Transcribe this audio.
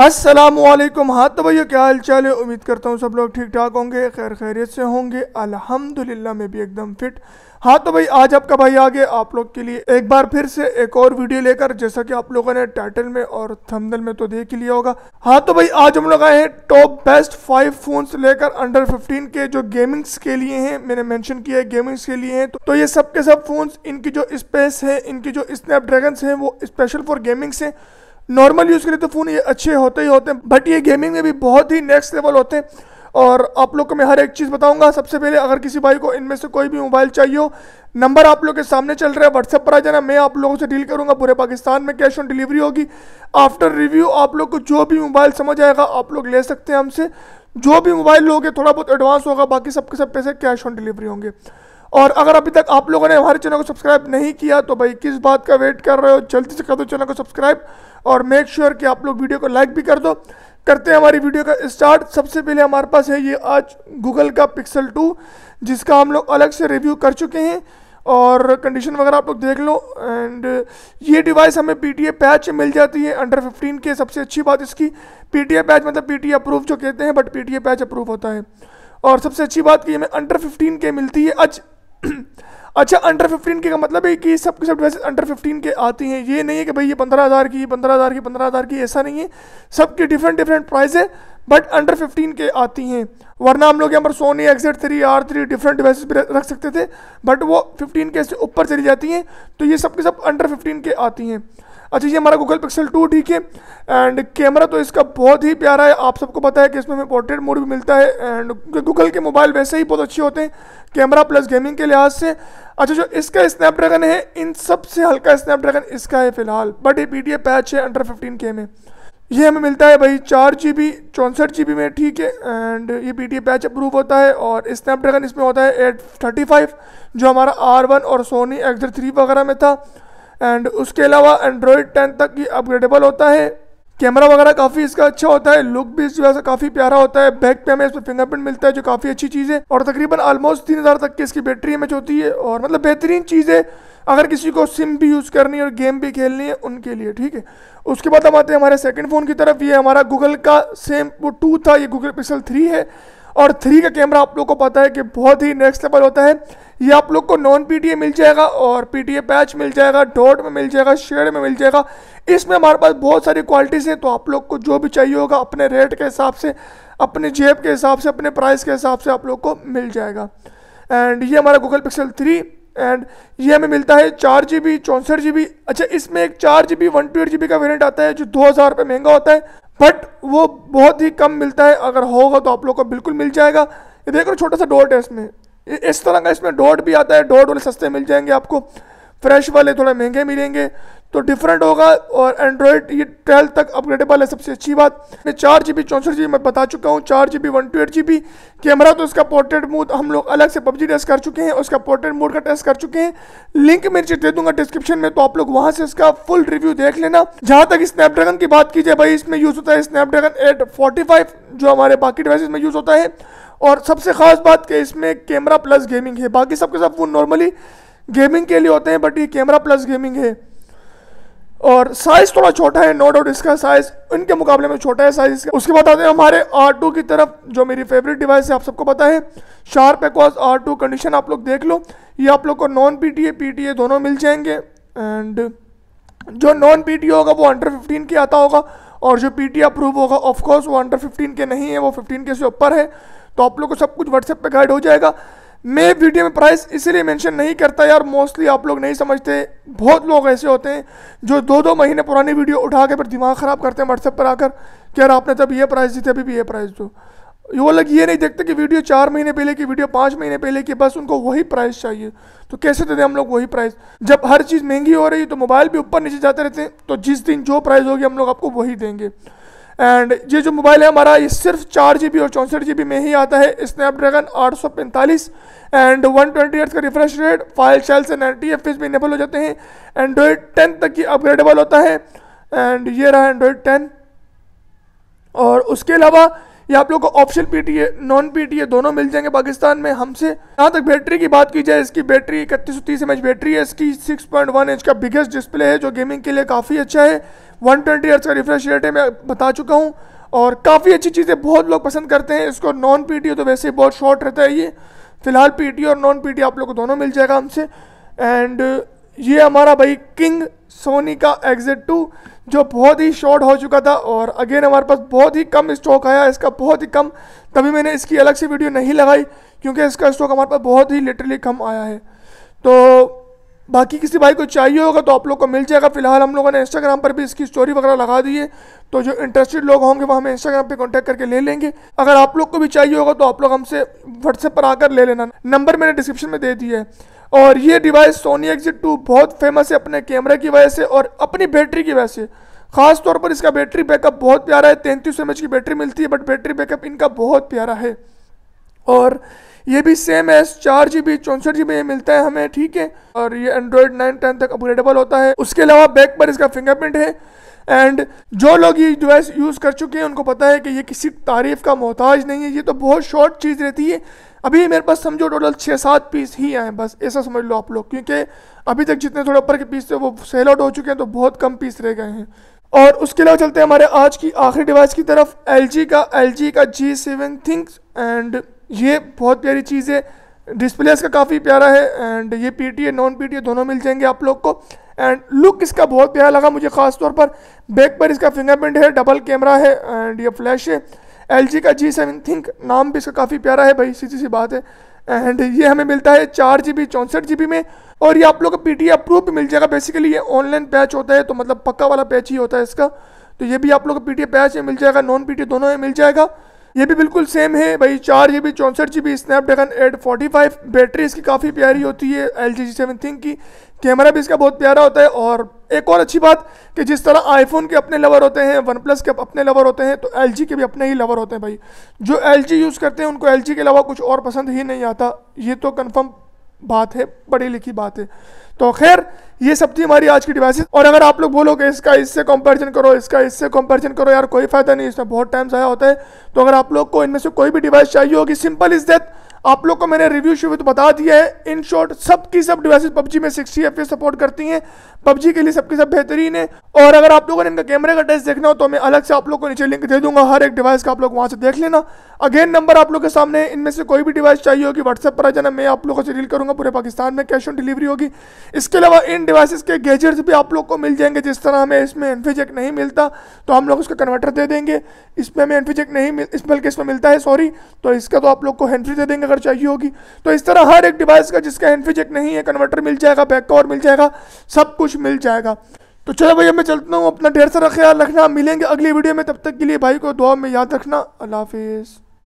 असलम हाँ तो भैया क्या हाल चाल है उम्मीद करता हूँ सब लोग ठीक ठाक होंगे खैर खैरियत से होंगे अल्हम्दुलिल्लाह मैं भी एकदम फिट हाँ तो भाई आज आपका भाई आ गया आप लोग के लिए एक बार फिर से एक और वीडियो लेकर जैसा कि आप लोगों ने टाइटल में और थंबनेल में तो देख ही लिया होगा हाँ तो भाई आज हम लोग आए हैं टॉप बेस्ट फाइव फोन्स लेकर अंडर 15 के जो गेमिंग्स के लिए हैं मैंने मेंशन किया है गेमिंग्स के लिए हैं तो, तो ये सब के सब फोन्स इनकी जो स्पेस है इनकी जो स्नैप ड्रैगन हैं वो स्पेशल फॉर गेमिंग्स हैं नॉर्मल यूज़ करें तो फ़ोन ये अच्छे होते ही होते हैं बट ये गेमिंग में भी बहुत ही नेक्स्ट लेवल होते हैं और आप लोग को मैं हर एक चीज़ बताऊंगा सबसे पहले अगर किसी भाई को इनमें से कोई भी मोबाइल चाहिए हो नंबर आप लोग के सामने चल रहा है व्हाट्सएप पर आ जाना मैं आप लोगों से डील करूंगा पूरे पाकिस्तान में कैश ऑन डिलीवरी होगी आफ्टर रिव्यू आप लोग को जो भी मोबाइल समझ आएगा आप लोग ले सकते हैं हमसे जो भी मोबाइल लोगे थोड़ा बहुत एडवांस होगा बाकी सबके सब पैसे कैश ऑन डिलीवरी होंगे और अगर अभी तक आप लोगों ने हमारे चैनल को सब्सक्राइब नहीं किया तो भाई किस बात का वेट कर रहे हो जल्दी से कर दो चैनल को सब्सक्राइब और मेक श्योर sure कि आप लोग वीडियो को लाइक भी कर दो करते हैं हमारी वीडियो का स्टार्ट सबसे पहले हमारे पास है ये आज गूगल का पिक्सल टू जिसका हम लोग अलग से रिव्यू कर चुके हैं और कंडीशन वगैरह आप लोग देख लो एंड ये डिवाइस हमें पी टी ए पैच मिल जाती है अंडर 15 के सबसे अच्छी बात इसकी पी टी ए पैच मतलब पी टी अप्रूव जो कहते हैं but P T A patch approve होता है और सबसे अच्छी बात कि हमें अंडर 15 के मिलती है आज अच्छा अंडर फिफ्टीन के का मतलब है कि सब सब ड्रेसेस अंडर फिफ्टीन के आती हैं ये नहीं है कि भाई ये पंद्रह हज़ार की पंद्रह हज़ार की पंद्रह हज़ार की ऐसा नहीं है सबकी डिफरेंट डिफरेंट प्राइस है बट अंडर फिफ्टीन के आती हैं वरना हम लोग यहाँ पर सोनी एक्सेट three or three different devices भी रख सकते थे बट वो फिफ्टीन के ऊपर चली जाती हैं तो ये सब के सब अंडर फिफ्टीन के आती हैं अच्छा ये हमारा गूगल पिक्सल टू ठीक है एंड कैमरा तो इसका बहुत ही प्यारा है आप सबको पता है कि इसमें हमें पोर्ट्रेट मोड भी मिलता है एंड गूगल के मोबाइल वैसे ही बहुत अच्छे होते हैं कैमरा प्लस गेमिंग के लिहाज से अच्छा जो इसका स्नैपड्रैगन है इन सबसे हल्का स्नैपड्रैगन इसका है फिलहाल बट ये पी पैच है अंडर फिफ्टीन के में ये हमें मिलता है भाई चार जी बी चौंसठ जी बी में ठीक है एंड ये पी टी पैच अप्रूव होता है और स्नैपड्रैगन इसमें होता है एट थर्टी फाइव जो हमारा आर वन और सोनी एक्जर थ्री वगैरह में था एंड उसके अलावा एंड्रॉयड टेन तक ही अपग्रेडेबल होता है कैमरा वगैरह काफ़ी इसका अच्छा होता है लुक भी जो है काफ़ी प्यारा होता है बैक पे हमें इसमें फिंगरप्रिंट मिलता है जो काफ़ी अच्छी चीज़ है और तकरीबन ऑलमोस्ट तीन हज़ार तक की इसकी बैटरी एम होती है और मतलब बेहतरीन चीज़ है अगर किसी को सिम भी यूज़ करनी है और गेम भी खेलनी है उनके लिए ठीक है उसके बाद हम आते हैं हमारे सेकंड फ़ोन की तरफ ये हमारा गूगल का सेम वो टू था ये गूगल पिक्सल थ्री है और थ्री का कैमरा आप लोग को पता है कि बहुत ही नेक्स्ट लेवल होता है ये आप लोग को नॉन पीटीए मिल जाएगा और पीटीए पैच मिल जाएगा डॉट में मिल जाएगा शेड में मिल जाएगा इसमें हमारे पास बहुत सारी क्वालिटीज़ हैं तो आप लोग को जो भी चाहिए होगा अपने रेट के हिसाब से अपने जेब के हिसाब से अपने प्राइस के हिसाब से आप लोग को मिल जाएगा एंड ये हमारा गूगल पिक्सल थ्री एंड ये हमें मिलता है चार जी बी चौंसठ जी बी अच्छा इसमें एक चार G B one two eight G B का वेरियंट आता है जो दो हज़ार रुपये महंगा होता है बट वो बहुत ही कम मिलता है अगर होगा तो आप लोग को बिल्कुल मिल जाएगा ये देख रहे छोटा सा डॉट है इसमें इस तरह का इसमें डॉट भी आता है डॉट वाले सस्ते मिल जाएंगे आपको फ्रेश वाले थोड़ा महंगे मिलेंगे तो डिफरेंट होगा और एंड्रॉयड ये ट्वेल्व तक अपग्रेडेबल है सबसे अच्छी बात मैं चार जी बी चौंसठ जी मैं बता चुका हूँ चार G B one two eight G B camera तो उसका पोर्ट्रेट मोड हम लोग अलग से पबजी टेस्ट कर चुके हैं उसका पोर्ट्रेट मोड का टेस्ट कर चुके हैं लिंक चीज दे दूंगा डिस्क्रिप्शन में तो आप लोग वहाँ से इसका फुल रिव्यू देख लेना जहाँ तक स्नैपड्रैगन की बात की जाए भाई इसमें यूज़ होता है स्नैपड्रैगन एट फोर्टी फाइव जो हमारे बाकी डिवाइस में यूज़ होता है और सबसे खास बात कि इसमें कैमरा प्लस गेमिंग है बाकी सबके सब फोन नॉर्मली गेमिंग के लिए होते हैं बट ये कैमरा प्लस गेमिंग है और साइज़ थोड़ा छोटा है नो डाउट इसका साइज़ इनके मुकाबले में छोटा है साइज़ इसका उसके बाद आते हैं हमारे आर टू की तरफ जो मेरी फेवरेट डिवाइस है आप सबको पता है sharp Aquos R two condition आप लोग देख लो ये आप लोग को non P T A P T A दोनों मिल जाएंगे एंड जो नॉन पी टी होगा वो अंडर फिफ्टीन के आता होगा और जो पी टी अप्रूव होगा ऑफकोर्स वो अंडर फिफ्टीन के नहीं है वो फिफ्टीन के से ऊपर है तो आप लोग को सब कुछ व्हाट्सएप पर गाइड हो जाएगा मैं वीडियो में प्राइस इसीलिए मेंशन नहीं करता यार मोस्टली आप लोग नहीं समझते बहुत लोग ऐसे होते हैं जो दो दो महीने पुरानी वीडियो उठा के फिर दिमाग ख़राब करते हैं व्हाट्सएप पर आकर कि यार आपने तब ये प्राइस दी थी अभी भी ये प्राइस दो वो लोग ये नहीं देखते कि वीडियो चार महीने पहले की वीडियो पाँच महीने पहले की बस उनको वही प्राइस चाहिए तो कैसे दे दें हम लोग वही प्राइस जब हर चीज़ महंगी हो रही है तो मोबाइल भी ऊपर नीचे जाते रहते हैं तो जिस दिन जो प्राइस होगी हम लोग आपको वही देंगे एंड ये जो मोबाइल है हमारा ये सिर्फ चार जी और चौंसठ जी में ही आता है स्नैपड्रैगन आठ सौ पैंतालीस एंड वन ट्वेंटी का रिफ्रेश रेट फाइल शेल्स एंड एंटी एफ भी इनेबल हो जाते हैं एंड्रॉयड टेन तक की अपग्रेडेबल होता है एंड ये रहा एंड्रॉयड टेन और उसके अलावा ये आप लोग को ऑप्शन पीटीए नॉन पीटीए दोनों मिल जाएंगे पाकिस्तान में हमसे यहाँ तक बैटरी की बात की जाए इसकी बैटरी इकतीस सौ तीस एम बैटरी है इसकी 6.1 इंच का बिगेस्ट डिस्प्ले है जो गेमिंग के लिए काफ़ी अच्छा है 120 ट्वेंटी का रिफ्रेश रेट है मैं बता चुका हूँ और काफ़ी अच्छी चीज़ें बहुत लोग पसंद करते हैं इसको नॉन पी तो वैसे ही बहुत शॉर्ट रहता है ये फिलहाल पी और नॉन पी आप लोग को दोनों मिल जाएगा हमसे एंड ये हमारा भाई किंग सोनी का एग्जिट टू जो बहुत ही शॉर्ट हो चुका था और अगेन हमारे पास बहुत ही कम स्टॉक आया इसका बहुत ही कम तभी मैंने इसकी अलग से वीडियो नहीं लगाई क्योंकि इसका स्टॉक हमारे पास बहुत ही लिटरली कम आया है तो बाकी किसी भाई को चाहिए होगा तो आप लोग को मिल जाएगा फिलहाल हम लोगों ने इंस्टाग्राम पर भी इसकी स्टोरी वगैरह लगा दी है तो जो इंटरेस्टेड लोग होंगे वो हमें इंस्टाग्राम पे कांटेक्ट करके ले लेंगे अगर आप लोग को भी चाहिए होगा तो आप लोग हमसे व्हाट्सएप पर आकर ले लेना नंबर मैंने डिस्क्रिप्शन में दे दिया है और ये डिवाइस सोनी एक्जिट टू बहुत फेमस है अपने कैमरे की वजह से और अपनी बैटरी की वजह से खास तौर पर इसका बैटरी बैकअप बहुत प्यारा है तैंतीस एम की बैटरी मिलती है बट बैटरी बैकअप इनका बहुत प्यारा है और ये भी सेम है चार जी बी चौंसठ जी बी मिलता है हमें ठीक है और ये एंड्रॉयड नाइन टेन तक अपग्रेडेबल होता है उसके अलावा बैक पर इसका फिंगरप्रिंट है एंड जो लोग ये डिवाइस यूज़ कर चुके हैं उनको पता है कि ये किसी तारीफ़ का मोहताज नहीं है ये तो बहुत शॉर्ट चीज़ रहती है अभी मेरे पास समझो टोटल छः सात पीस ही आए हैं बस ऐसा समझ लो आप लोग क्योंकि अभी तक जितने थोड़े ऊपर के पीस थे वो सेल आउट हो चुके हैं तो बहुत कम पीस रह गए हैं और उसके अलावा चलते हैं हमारे आज की आखिरी डिवाइस की तरफ एल का एल का जी सेवन थिंग्स एंड ये बहुत प्यारी चीज़ है डिस्प्ले इसका काफ़ी प्यारा है एंड ये पी टी नॉन पी दोनों मिल जाएंगे आप लोग को एंड लुक इसका बहुत प्यारा लगा मुझे खास तौर पर बैक पर इसका फिंगरप्रिंट है डबल कैमरा है एंड ये फ्लैश है एल का जी सेवन थिंक नाम भी इसका काफ़ी प्यारा है भाई सीधी सी बात है एंड ये हमें मिलता है चार जी बी चौंसठ जी बी में और ये आप लोग का पी टी अप्रूव भी मिल जाएगा बेसिकली ये ऑनलाइन बैच होता है तो मतलब पक्का वाला बैच ही होता है इसका तो ये भी आप लोग का पी टी बैच मिल जाएगा नॉन पी दोनों में मिल जाएगा ये भी बिल्कुल सेम है भाई चार जी बी चौंसठ G B Snapdragon eight forty five battery इसकी काफ़ी प्यारी होती है L G G seven ThinQ की कैमरा भी इसका बहुत प्यारा होता है और एक और अच्छी बात कि जिस तरह आईफोन के अपने लवर होते हैं वन प्लस के अपने लवर होते हैं तो एल जी के भी अपने ही लवर होते हैं भाई जो एल जी यूज़ करते हैं उनको एल जी के अलावा कुछ और पसंद ही नहीं आता ये तो कन्फर्म बात है पढ़ी लिखी बात है तो खैर ये सब थी हमारी आज की डिवाइसेस और अगर आप लोग बोलोगे इसका इससे कंपैरिजन करो इसका इससे कंपैरिजन करो यार कोई फ़ायदा नहीं इसमें बहुत टाइम ज़ाया होता है तो अगर आप लोग को इनमें से कोई भी डिवाइस चाहिए होगी सिंपल इज़ दैट आप लोग को मैंने रिव्यू शिव्यू तो बता दिया है इन शॉर्ट सब की सब डिवाइसेस पबजी में 60 एफ सपोर्ट करती हैं पबजी के लिए सबकी सब बेहतरीन है और अगर आप लोगों ने इनका कैमरे का टेस्ट देखना हो तो मैं अलग से आप लोग को नीचे लिंक दे दूंगा हर एक डिवाइस का आप लोग वहाँ से देख लेना अगेन नंबर आप लोग के सामने इनमें से कोई भी डिवाइस चाहिए होगी व्हाट्सएप पर आ जाना मैं आप लोगों से डील करूँगा पूरे पाकिस्तान में कैश ऑन डिलीवरी होगी इसके अलावा इन डिवाइसिस के गैजेट्स भी आप लोग को मिल जाएंगे जिस तरह हमें इसमें एनफीजेक नहीं मिलता तो हम लोग उसका कन्वर्टर दे देंगे इसमें हमें एनफीजेक नहीं मिल इस बल्कि इसमें मिलता है सॉरी तो इसका तो आप लोग को हैंड्री दे देंगे अगर चाहिए होगी तो इस तरह हर एक डिवाइस का जिसका एनफिजेक नहीं है कन्वर्टर मिल जाएगा बैक कवर मिल जाएगा सब कुछ मिल जाएगा तो चलो भैया मैं चलता हूँ अपना ढेर सारा ख्याल रखना मिलेंगे अगली वीडियो में तब तक के लिए भाई को दुआ में याद रखना अल्लाह हाफिज़